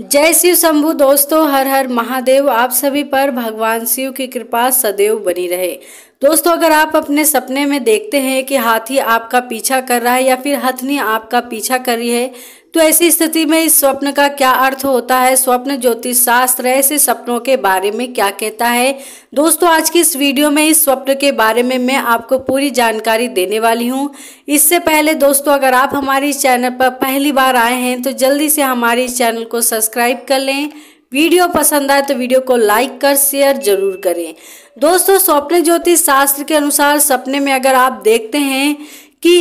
जय शिव शंभु दोस्तों हर हर महादेव आप सभी पर भगवान शिव की कृपा सदैव बनी रहे दोस्तों अगर आप अपने सपने में देखते हैं कि हाथी आपका पीछा कर रहा है या फिर हथनी आपका पीछा कर रही है तो ऐसी स्थिति में इस स्वप्न का क्या अर्थ होता है स्वप्न ज्योतिष शास्त्र ऐसे सपनों के बारे में क्या कहता है दोस्तों आज की इस वीडियो में इस स्वप्न के बारे में मैं आपको पूरी जानकारी देने वाली हूँ इससे पहले दोस्तों अगर आप हमारे चैनल पर पहली बार आए हैं तो जल्दी से हमारे चैनल को सब्सक्राइब कर लें वीडियो पसंद आए तो वीडियो को लाइक कर शेयर जरूर करें दोस्तों स्वप्न ज्योतिष शास्त्र के अनुसार सपने में अगर आप देखते हैं कि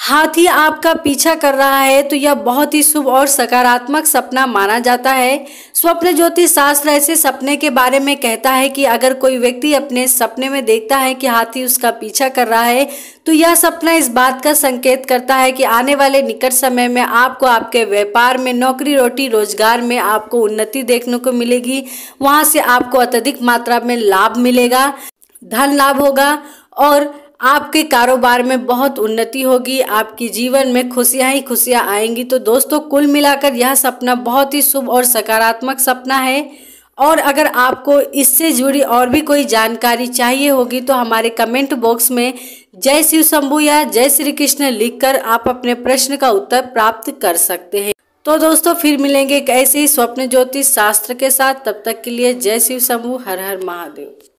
हाथी आपका पीछा कर रहा है तो यह बहुत ही शुभ और सकारात्मक सपना माना जाता है स्वप्न ज्योतिष शास्त्र ऐसे सपने के बारे में कहता है कि अगर कोई व्यक्ति अपने सपने में देखता है कि हाथी उसका पीछा कर रहा है तो यह सपना इस बात का संकेत करता है कि आने वाले निकट समय में आपको आपके व्यापार में नौकरी रोटी रोजगार में आपको उन्नति देखने को मिलेगी वहाँ से आपको अत्यधिक मात्रा में लाभ मिलेगा धन लाभ होगा और आपके कारोबार में बहुत उन्नति होगी आपकी जीवन में खुशियां ही खुशियां आएंगी तो दोस्तों कुल मिलाकर यह सपना बहुत ही शुभ और सकारात्मक सपना है और अगर आपको इससे जुड़ी और भी कोई जानकारी चाहिए होगी तो हमारे कमेंट बॉक्स में जय शिव शंभु या जय श्री कृष्ण लिखकर आप अपने प्रश्न का उत्तर प्राप्त कर सकते हैं तो दोस्तों फिर मिलेंगे एक ऐसे ही स्वप्न ज्योतिष शास्त्र के साथ तब तक के लिए जय शिव शंभु हर हर महादेव